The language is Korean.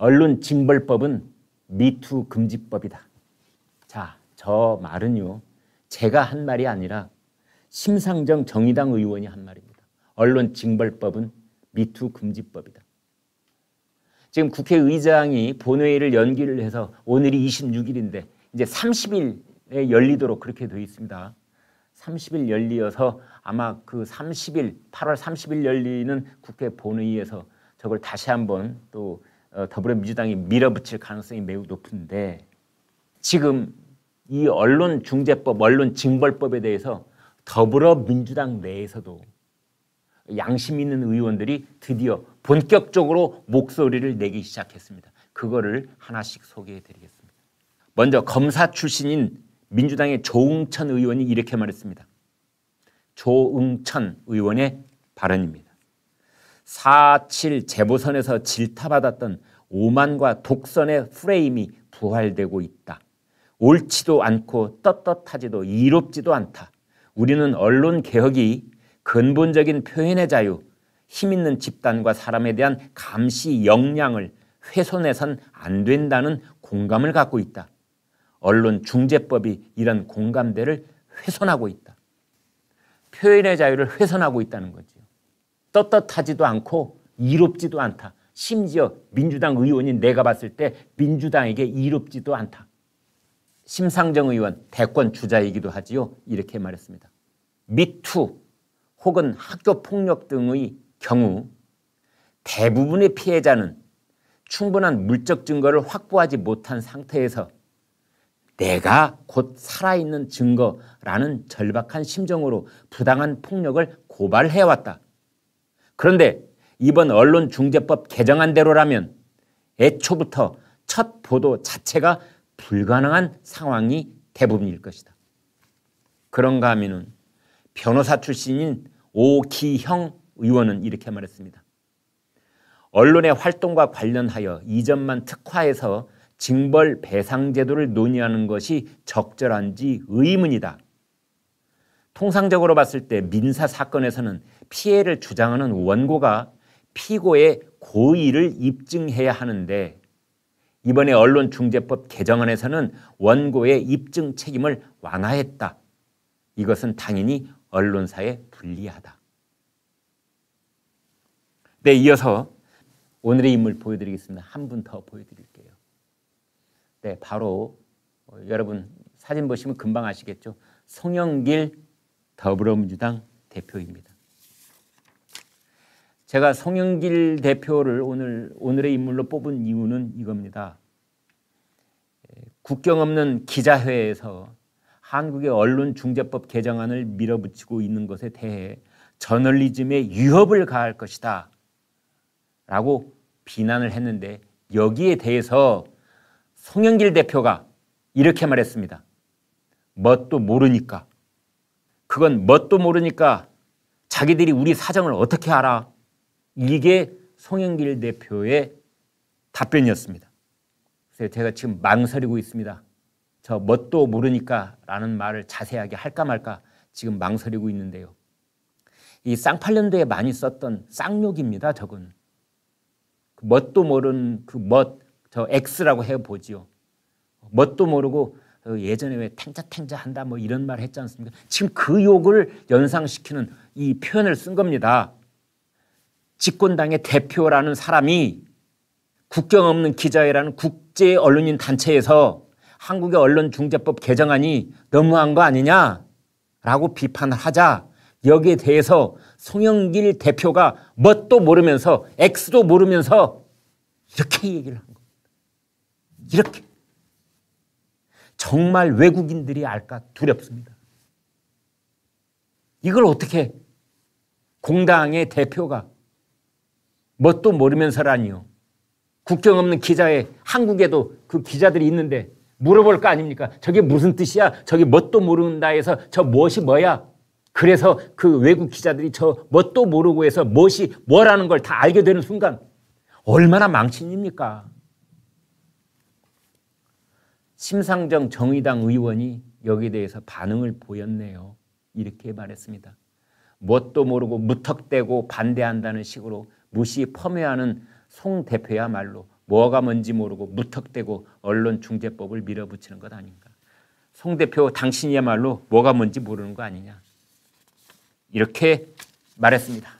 언론 징벌법은 미투 금지법이다. 자, 저 말은요. 제가 한 말이 아니라 심상정 정의당 의원이 한 말입니다. 언론 징벌법은 미투 금지법이다. 지금 국회의장이 본회의를 연기를 해서 오늘이 26일인데 이제 30일에 열리도록 그렇게 되어 있습니다. 30일 열리어서 아마 그 30일 8월 30일 열리는 국회 본회의에서 저걸 다시 한번 또 어, 더불어민주당이 밀어붙일 가능성이 매우 높은데 지금 이 언론 중재법, 언론 징벌법에 대해서 더불어민주당 내에서도 양심 있는 의원들이 드디어 본격적으로 목소리를 내기 시작했습니다. 그거를 하나씩 소개해 드리겠습니다. 먼저 검사 출신인 민주당의 조응천 의원이 이렇게 말했습니다. 조응천 의원의 발언입니다. 47 제보선에서 질타받았던 오만과 독선의 프레임이 부활되고 있다. 옳지도 않고 떳떳하지도 이롭지도 않다. 우리는 언론 개혁이 근본적인 표현의 자유, 힘 있는 집단과 사람에 대한 감시 역량을 훼손해선 안 된다는 공감을 갖고 있다. 언론 중재법이 이런 공감대를 훼손하고 있다. 표현의 자유를 훼손하고 있다는 거지. 떳떳하지도 않고 이롭지도 않다. 심지어 민주당 의원인 내가 봤을 때 민주당에게 이롭지도 않다. 심상정 의원 대권 주자이기도 하지요. 이렇게 말했습니다. 미투 혹은 학교 폭력 등의 경우 대부분의 피해자는 충분한 물적 증거를 확보하지 못한 상태에서 내가 곧 살아있는 증거라는 절박한 심정으로 부당한 폭력을 고발해왔다. 그런데 이번 언론중재법 개정안대로라면 애초부터 첫 보도 자체가 불가능한 상황이 대부분일 것이다. 그런가 하면 변호사 출신인 오기형 의원은 이렇게 말했습니다. 언론의 활동과 관련하여 이 점만 특화해서 징벌 배상 제도를 논의하는 것이 적절한지 의문이다. 통상적으로 봤을 때 민사 사건에서는 피해를 주장하는 원고가 피고의 고의를 입증해야 하는데 이번에 언론중재법 개정안에서는 원고의 입증 책임을 완화했다. 이것은 당연히 언론사에 불리하다. 네, 이어서 오늘의 인물 보여드리겠습니다. 한 분 더 보여드릴게요. 네, 바로 어, 여러분 사진 보시면 금방 아시겠죠? 송영길 더불어민주당 대표입니다. 제가 송영길 대표를 오늘 오늘의 인물로 뽑은 이유는 이겁니다. 예, 국경 없는 기자회에서 한국의 언론중재법 개정안을 밀어붙이고 있는 것에 대해 저널리즘에 위협을 가할 것이다. 라고 비난을 했는데 여기에 대해서 송영길 대표가 이렇게 말했습니다. 뭣도 모르니까 그건 뭣도 모르니까 자기들이 우리 사정을 어떻게 알아? 이게 송영길 대표의 답변이었습니다. 그래서 제가 지금 망설이고 있습니다. 저 뭣도 모르니까 라는 말을 자세하게 할까 말까 지금 망설이고 있는데요. 이 쌍팔년도에 많이 썼던 쌍욕입니다. 저건. 그 뭣도 모르그 멋, 저 X라고 해보지요. 뭣도 모르고 어, 예전에 왜 탱자탱자 한다 뭐 이런 말 했지 않습니까? 지금 그 욕을 연상시키는 이 표현을 쓴 겁니다. 집권당의 대표라는 사람이 국경 없는 기자회라는 국제 언론인 단체에서 한국의 언론중재법 개정안이 너무한 거 아니냐라고 비판을 하자 여기에 대해서 송영길 대표가 뭣도 모르면서 X도 모르면서 이렇게 얘기를 한 겁니다. 이렇게. 정말 외국인들이 알까 두렵습니다. 이걸 어떻게 공당의 대표가 뭣도 뭐 모르면서라니요. 국경 없는 기자에 한국에도 그 기자들이 있는데 물어볼 거 아닙니까? 저게 무슨 뜻이야? 저게 뭣도 뭐 모른다 해서 저 무엇이 뭐야? 그래서 그 외국 기자들이 저 뭣도 뭐 모르고 해서 무엇이 뭐라는 걸 다 알게 되는 순간 얼마나 망친입니까? 심상정 정의당 의원이 여기에 대해서 반응을 보였네요. 이렇게 말했습니다. 뭣도 모르고 무턱대고 반대한다는 식으로 무시 펌해하는 송 대표야말로 뭐가 뭔지 모르고 무턱대고 언론중재법을 밀어붙이는 것 아닌가. 송 대표 당신이야말로 뭐가 뭔지 모르는 거 아니냐. 이렇게 말했습니다.